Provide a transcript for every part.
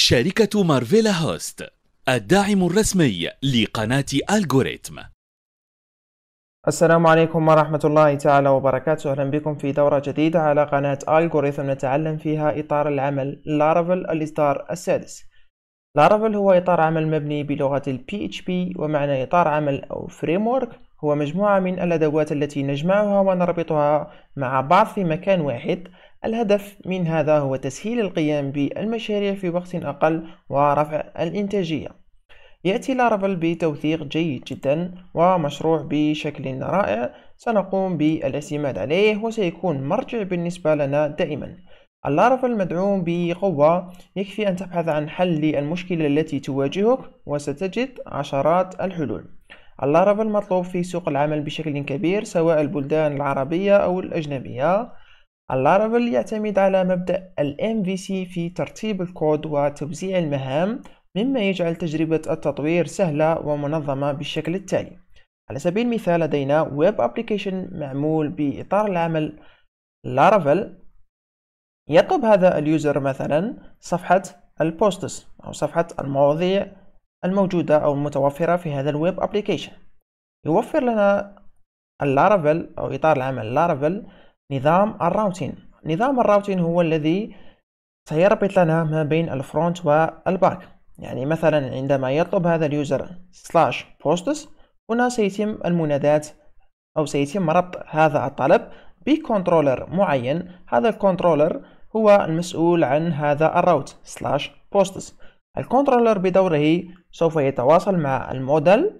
شركة مارفيلا هوست الداعم الرسمي لقناة ألغوريتم السلام عليكم ورحمة الله تعالى وبركاته أهلا بكم في دورة جديدة على قناة ألغوريتم نتعلم فيها إطار العمل لارفل الإصدار السادس لارافيل هو إطار عمل مبني بلغة الـ PHP ومعنى إطار عمل أو Framework هو مجموعة من الأدوات التي نجمعها ونربطها مع بعض في مكان واحد الهدف من هذا هو تسهيل القيام بالمشاريع في وقت أقل ورفع الإنتاجية يأتي لارافيل بتوثيق جيد جدا ومشروع بشكل رائع سنقوم بالاعتماد عليه وسيكون مرجع بالنسبة لنا دائما اللارفا المدعوم بقوة يكفي أن تبحث عن حل للمشكلة التي تواجهك وستجد عشرات الحلول اللارفا المطلوب في سوق العمل بشكل كبير سواء البلدان العربية أو الأجنبية اللارفل يعتمد على مبدأ الـ MVC في ترتيب الكود وتوزيع المهام مما يجعل تجربة التطوير سهلة ومنظمة بالشكل التالي على سبيل المثال لدينا ويب ابليكيشن معمول بإطار العمل لارافل يطلب هذا اليوزر مثلا صفحة البوستس أو صفحة المواضيع الموجودة أو المتوفرة في هذا الويب أبليكيشن يوفر لنا اللارافل أو إطار العمل اللارافل نظام الراوتين نظام الراوتين هو الذي سيربط لنا ما بين الفرونت والباك يعني مثلا عندما يطلب هذا اليوزر سلاش بوستس هنا سيتم المناداة أو سيتم ربط هذا الطلب بكنترولر معين هذا الكنترولر هو المسؤول عن هذا الراوت سلاش بوستس الكنترولر بدوره سوف يتواصل مع الموديل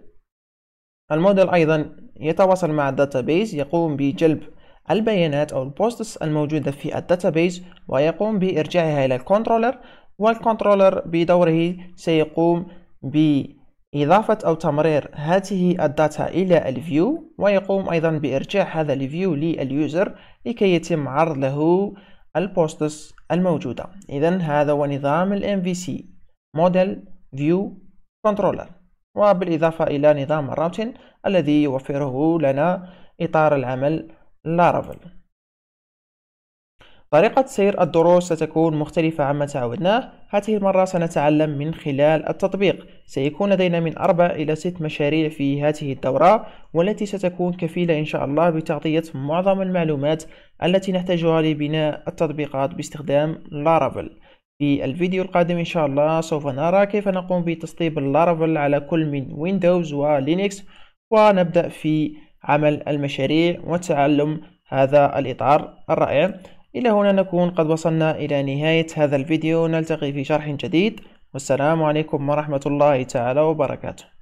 الموديل أيضا يتواصل مع الداتابيز يقوم بجلب البيانات أو البوستس الموجودة في الداتابيز ويقوم بإرجاعها إلى الكنترولر والكنترولر بدوره سيقوم بإضافة أو تمرير هذه الداتا إلى الفيو ويقوم أيضا بإرجاع هذا الفيو لليوزر لكي يتم عرض له البوستس الموجودة إذا هذا هو نظام الـ MVC Model View Controller وبالإضافة إلى نظام الراوتين الذي يوفره لنا إطار العمل Laravel طريقة سير الدروس ستكون مختلفة عما تعودناه هذه المرة سنتعلم من خلال التطبيق سيكون لدينا من أربع إلى ست مشاريع في هذه الدورة والتي ستكون كفيلة إن شاء الله بتغطية معظم المعلومات التي نحتاجها لبناء التطبيقات باستخدام لارافل في الفيديو القادم إن شاء الله سوف نرى كيف نقوم بتسطيب لارافل على كل من ويندوز ولينكس ونبدأ في عمل المشاريع وتعلم هذا الإطار الرائع إلى هنا نكون قد وصلنا إلى نهاية هذا الفيديو نلتقي في شرح جديد والسلام عليكم ورحمة الله تعالى وبركاته